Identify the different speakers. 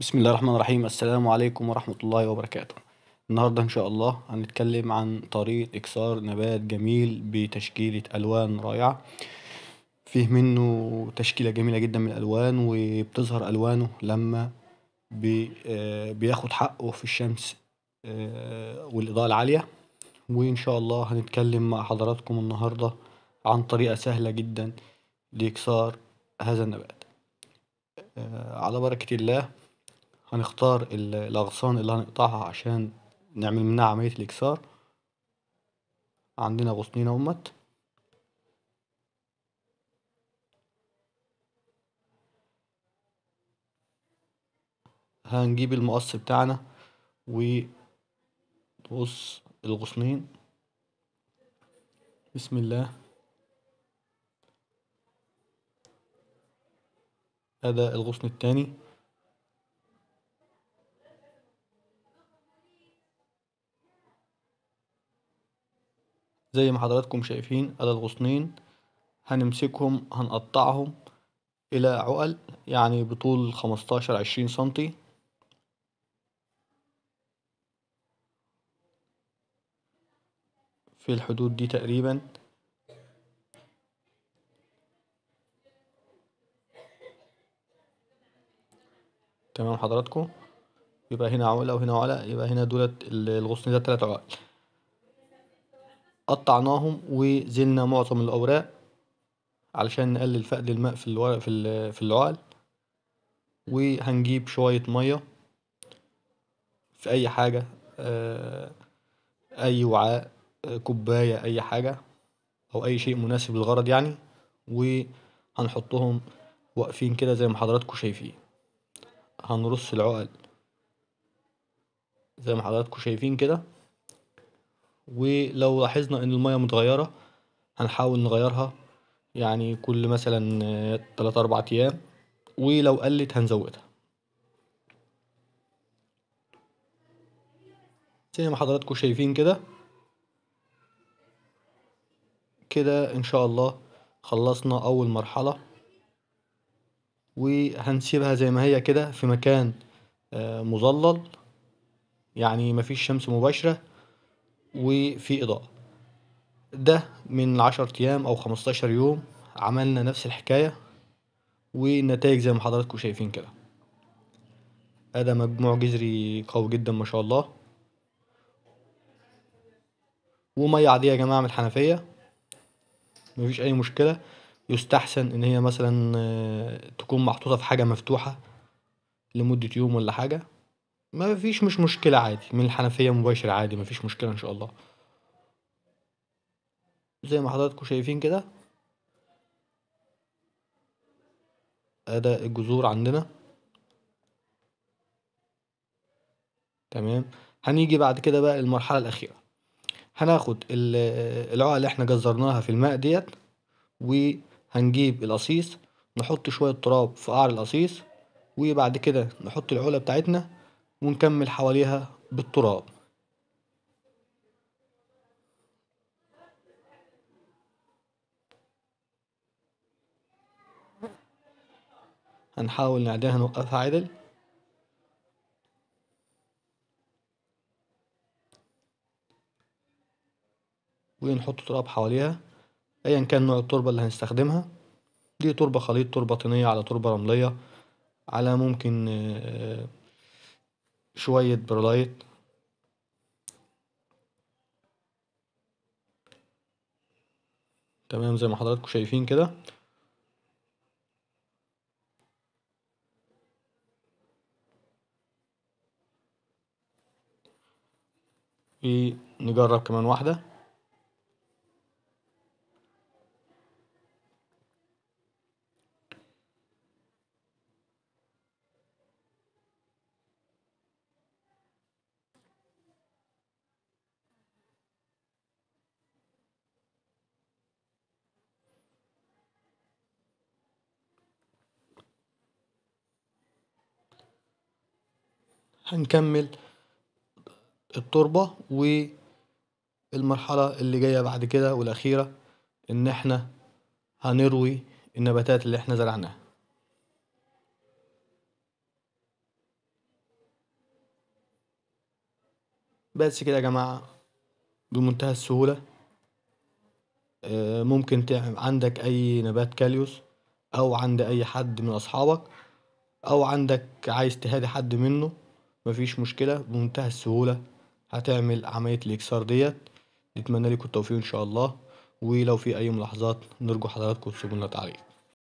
Speaker 1: بسم الله الرحمن الرحيم السلام عليكم ورحمة الله وبركاته النهاردة إن شاء الله هنتكلم عن طريقة إكسار نبات جميل بتشكيلة ألوان رائعة فيه منه تشكيلة جميلة جدا من الألوان وبتظهر ألوانه لما آه، بياخد حقه في الشمس آه، والإضاءة العالية وإن شاء الله هنتكلم مع حضراتكم النهاردة عن طريقة سهلة جدا لإكسار هذا النبات آه، على بركة الله هنختار الأغصان اللي هنقطعها عشان نعمل منها عملية الإكسار عندنا غصنين اهمت هنجيب المقص بتاعنا ونقص الغصنين بسم الله هذا الغصن التاني زي ما حضراتكم شايفين على الغصنين هنمسكهم هنقطعهم الى عقل يعني بطول خمستاشر عشرين سنتي في الحدود دي تقريبا تمام حضراتكم يبقى هنا عقلة وهنا عقلة يبقى هنا دولت الغصن ده تلات عقل قطعناهم وزلنا معظم الأوراق علشان نقلل فقد الماء في الورق في في العقل وهنجيب شوية مية في أي حاجة آه، أي وعاء آه، كوباية أي حاجة أو أي شيء مناسب للغرض يعني وهنحطهم واقفين كده زي ما حضراتكم شايفين هنرص العقل زي ما حضراتكم شايفين كده ولو لاحظنا ان المية متغيرة هنحاول نغيرها يعني كل مثلا تلات اربع ايام ولو قلت هنزودها زي ما حضراتكم شايفين كده كده ان شاء الله خلصنا اول مرحلة وهنسيبها زي ما هي كده في مكان آه، مظلل يعني مفيش شمس مباشرة وفي إضاءة ده من عشر أيام أو خمستاشر يوم عملنا نفس الحكاية والنتائج زي ما حضراتكم شايفين كده أدا مجموع جذري قوي جدا ما شاء الله ومية عادية يا جماعة من الحنفية مفيش أي مشكلة يستحسن إن هي مثلا آه، تكون محطوطة في حاجة مفتوحة لمدة يوم ولا حاجة ما فيش مش مشكلة عادي من الحنفية مباشر عادي ما فيش مشكلة إن شاء الله زي ما حضراتكم شايفين كده أدا الجذور عندنا تمام هنيجي بعد كده بقى المرحلة الأخيرة هناخد العقل اللي احنا جزرناها في الماء ديت وهنجيب القصيص نحط شوية تراب في قعر القصيص وبعد كده نحط العقلة بتاعتنا ونكمل حواليها بالتراب هنحاول نعديها نوقفها عدل ونحط تراب حواليها ايا كان نوع التربة اللي هنستخدمها دي تربة خليط تربة طينية على تربة رملية على ممكن آه، شوية برولايت تمام زي ما حضراتكم شايفين كده ونجرب كمان واحدة هنكمل التربة والمرحلة اللي جاية بعد كده والاخيرة ان احنا هنروي النباتات اللي احنا زرعناها بس كده يا جماعة بمنتهى السهولة آه، ممكن تعمل عندك اي نبات كاليوس او عند اي حد من اصحابك او عندك عايز تهادي حد منه مفيش مشكلة بمنتهى السهولة هتعمل عملية الإكسار ديت نتمنى لكم التوفيق إن شاء الله ولو في أي ملاحظات نرجو حضراتكم لنا تعليق